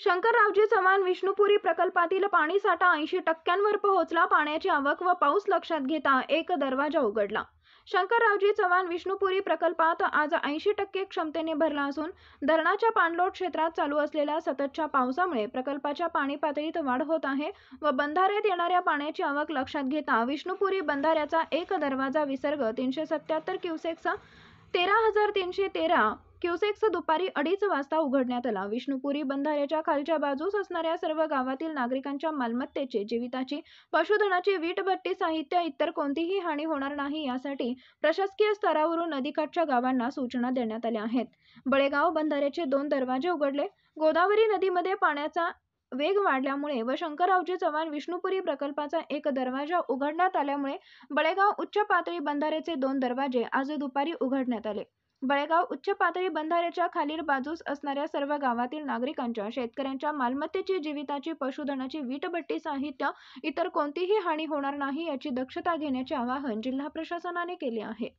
शंकररावजी चव्हाण विष्णुपुरी प्रकल्पातील पाणीसाठा ऐंशी टक्क्यांवर पोहोचला पाण्याची आवक व पाऊस लक्षात घेता एक दरवाजा उघडला शंकररावजी चव्हाण विष्णुपुरी प्रकल्पात आज ऐंशी टक्के क्षमतेने भरला असून धरणाच्या पाणलोट क्षेत्रात चालू असलेल्या सततच्या पावसामुळे प्रकल्पाच्या पाणी पातळीत वाढ होत आहे व बंधाऱ्यात येणाऱ्या पाण्याची आवक लक्षात घेता विष्णुपुरी बंधाऱ्याचा एक दरवाजा विसर्ग तीनशे सत्याहत्तर क्युसेकचा तेरा हजार तीनशे तेरा क्युसेकचं दुपारी अडीच वाजता उघडण्यात आला विष्णुपुरी बंधाऱ्याच्या खालच्या बाजूस असणाऱ्या सर्व गावातील नागरिकांच्या मालमत्तेचे जीविताची पशुधनाची वीटभट्टी साहित्य इतर कोणतीही हानी होणार नाही यासाठी प्रशासकीय स्तरावरून नदीकाठच्या गावांना सूचना देण्यात आल्या आहेत बळेगाव बंधाऱ्याचे दोन दरवाजे उघडले गोदावरी नदीमध्ये पाण्याचा वेग वाढल्यामुळे व शंकररावजी चव्हाण विष्णुपुरी प्रकल्पाचा एक दरवाजा उघडण्यात आल्यामुळे बळेगाव उच्च पातळी बंधाऱ्याचे दोन दरवाजे आज दुपारी उघडण्यात आले बळेगाव उच्च पातळी बंधाऱ्याच्या खालील बाजूस असणाऱ्या सर्व गावातील नागरिकांच्या शेतकऱ्यांच्या मालमत्तेची जीविताची पशुधनाची वीटभट्टी साहित्य इतर कोणतीही हानी होणार नाही याची दक्षता घेण्याचे आवाहन जिल्हा प्रशासनाने केले आहे